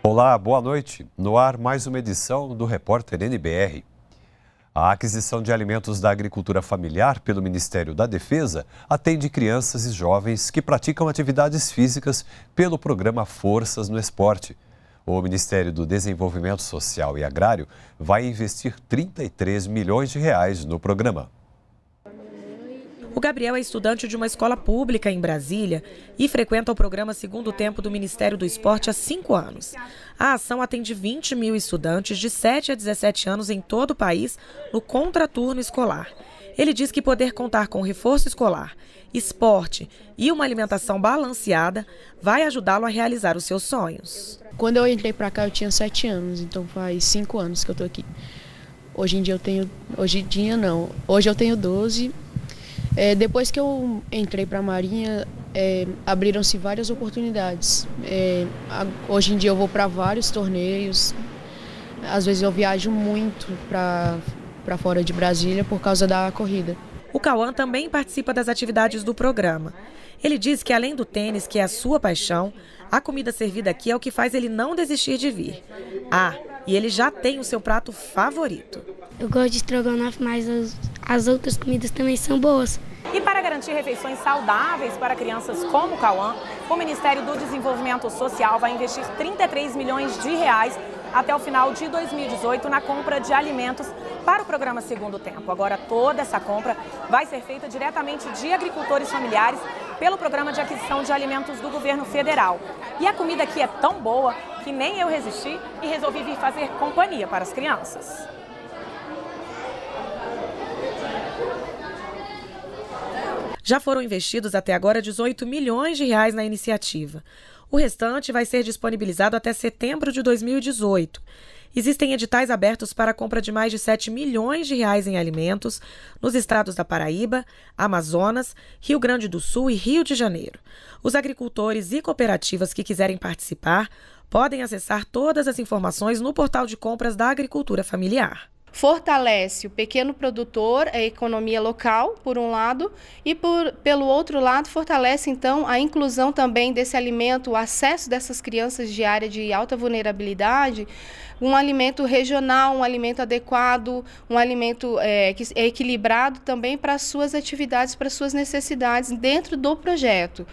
Olá, boa noite. No ar, mais uma edição do Repórter NBR. A aquisição de alimentos da agricultura familiar pelo Ministério da Defesa atende crianças e jovens que praticam atividades físicas pelo programa Forças no Esporte. O Ministério do Desenvolvimento Social e Agrário vai investir 33 milhões de reais no programa. O Gabriel é estudante de uma escola pública em Brasília e frequenta o programa Segundo Tempo do Ministério do Esporte há cinco anos. A ação atende 20 mil estudantes de 7 a 17 anos em todo o país no contraturno escolar. Ele diz que poder contar com reforço escolar, esporte e uma alimentação balanceada vai ajudá-lo a realizar os seus sonhos. Quando eu entrei para cá eu tinha sete anos, então faz cinco anos que eu estou aqui. Hoje em dia eu tenho, hoje em dia não, hoje eu tenho 12. É, depois que eu entrei para a Marinha é, abriram-se várias oportunidades. É, hoje em dia eu vou para vários torneios. Às vezes eu viajo muito para para fora de Brasília por causa da corrida. O Cauã também participa das atividades do programa. Ele diz que além do tênis, que é a sua paixão, a comida servida aqui é o que faz ele não desistir de vir. Ah, e ele já tem o seu prato favorito. Eu gosto de estrogonofe, mas as, as outras comidas também são boas. E para garantir refeições saudáveis para crianças como o Cauã, o Ministério do Desenvolvimento Social vai investir 33 milhões de reais até o final de 2018 na compra de alimentos para o programa Segundo Tempo. Agora, toda essa compra vai ser feita diretamente de agricultores familiares pelo programa de aquisição de alimentos do governo federal. E a comida aqui é tão boa que nem eu resisti e resolvi vir fazer companhia para as crianças. Já foram investidos até agora 18 milhões de reais na iniciativa. O restante vai ser disponibilizado até setembro de 2018. Existem editais abertos para a compra de mais de 7 milhões de reais em alimentos nos estados da Paraíba, Amazonas, Rio Grande do Sul e Rio de Janeiro. Os agricultores e cooperativas que quiserem participar podem acessar todas as informações no portal de compras da agricultura familiar fortalece o pequeno produtor, a economia local, por um lado, e por, pelo outro lado, fortalece então a inclusão também desse alimento, o acesso dessas crianças de área de alta vulnerabilidade, um alimento regional, um alimento adequado, um alimento é, que é equilibrado também para suas atividades, para suas necessidades dentro do projeto.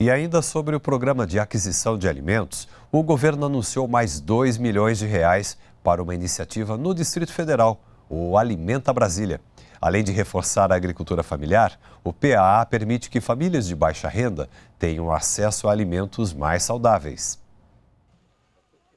E ainda sobre o programa de aquisição de alimentos, o governo anunciou mais 2 milhões de reais para uma iniciativa no Distrito Federal, o Alimenta Brasília. Além de reforçar a agricultura familiar, o PAA permite que famílias de baixa renda tenham acesso a alimentos mais saudáveis.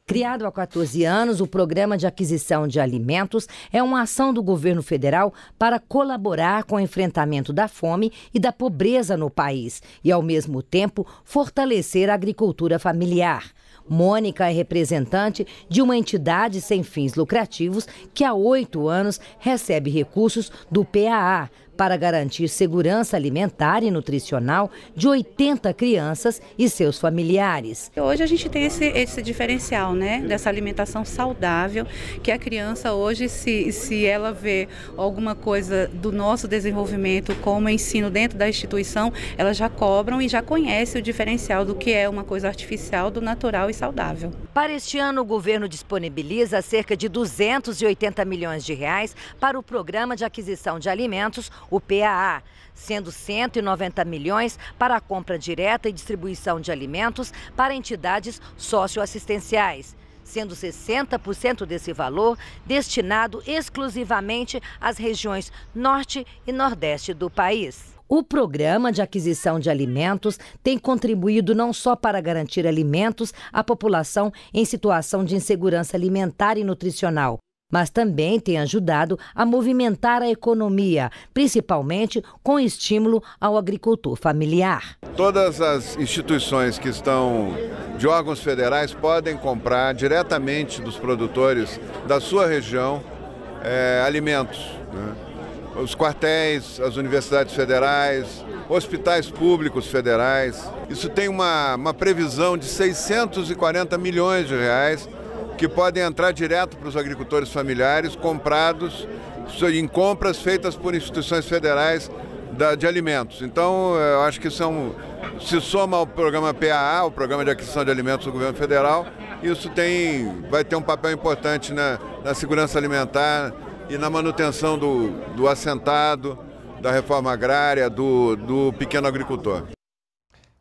Criado há 14 anos, o Programa de Aquisição de Alimentos é uma ação do governo federal para colaborar com o enfrentamento da fome e da pobreza no país e, ao mesmo tempo, fortalecer a agricultura familiar. Mônica é representante de uma entidade sem fins lucrativos que há oito anos recebe recursos do PAA para garantir segurança alimentar e nutricional de 80 crianças e seus familiares. Hoje a gente tem esse, esse diferencial, né, dessa alimentação saudável, que a criança hoje, se, se ela vê alguma coisa do nosso desenvolvimento como ensino dentro da instituição, elas já cobram e já conhece o diferencial do que é uma coisa artificial, do natural e saudável. Para este ano, o governo disponibiliza cerca de 280 milhões de reais para o Programa de Aquisição de Alimentos, o PAA, sendo 190 milhões para a compra direta e distribuição de alimentos para entidades socioassistenciais sendo 60% desse valor destinado exclusivamente às regiões Norte e Nordeste do país. O programa de aquisição de alimentos tem contribuído não só para garantir alimentos à população em situação de insegurança alimentar e nutricional, mas também tem ajudado a movimentar a economia, principalmente com estímulo ao agricultor familiar. Todas as instituições que estão de órgãos federais podem comprar diretamente dos produtores da sua região é, alimentos. Né? os quartéis, as universidades federais, hospitais públicos federais. Isso tem uma, uma previsão de 640 milhões de reais que podem entrar direto para os agricultores familiares, comprados em compras feitas por instituições federais de alimentos. Então, eh, eu acho que são, é se soma ao programa PAA, o Programa de Aquisição de Alimentos do Governo Federal, isso tem, vai ter um papel importante na, na segurança alimentar, e na manutenção do, do assentado, da reforma agrária, do, do pequeno agricultor.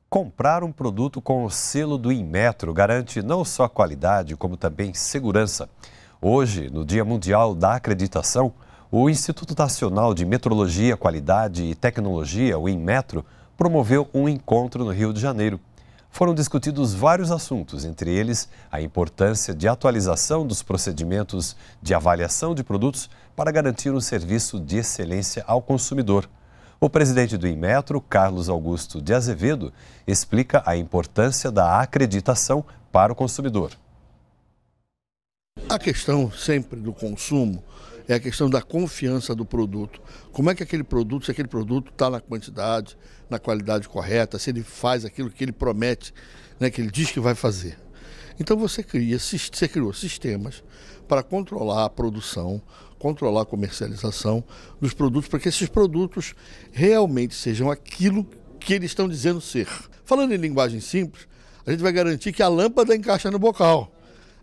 Comprar um produto com o selo do Inmetro garante não só qualidade, como também segurança. Hoje, no Dia Mundial da Acreditação, o Instituto Nacional de Metrologia, Qualidade e Tecnologia, o INMETRO, promoveu um encontro no Rio de Janeiro foram discutidos vários assuntos, entre eles a importância de atualização dos procedimentos de avaliação de produtos para garantir um serviço de excelência ao consumidor. O presidente do Inmetro, Carlos Augusto de Azevedo, explica a importância da acreditação para o consumidor. A questão sempre do consumo é a questão da confiança do produto. Como é que aquele produto, se aquele produto está na quantidade, na qualidade correta, se ele faz aquilo que ele promete, né, que ele diz que vai fazer. Então você cria, você criou sistemas para controlar a produção, controlar a comercialização dos produtos, para que esses produtos realmente sejam aquilo que eles estão dizendo ser. Falando em linguagem simples, a gente vai garantir que a lâmpada encaixa no bocal,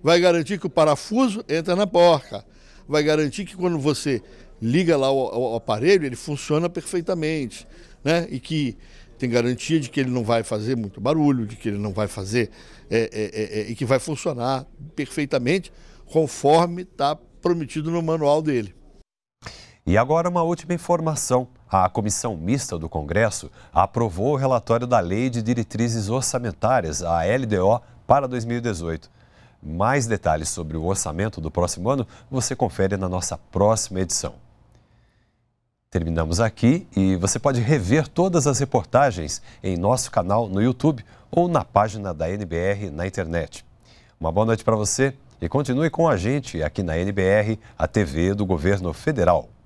vai garantir que o parafuso entra na porca, vai garantir que quando você liga lá o, o aparelho, ele funciona perfeitamente, né? E que tem garantia de que ele não vai fazer muito barulho, de que ele não vai fazer é, é, é, é e que vai funcionar perfeitamente conforme está prometido no manual dele. E agora uma última informação. A Comissão Mista do Congresso aprovou o relatório da Lei de Diretrizes Orçamentárias, a LDO, para 2018. Mais detalhes sobre o orçamento do próximo ano você confere na nossa próxima edição. Terminamos aqui e você pode rever todas as reportagens em nosso canal no YouTube ou na página da NBR na internet. Uma boa noite para você e continue com a gente aqui na NBR, a TV do Governo Federal.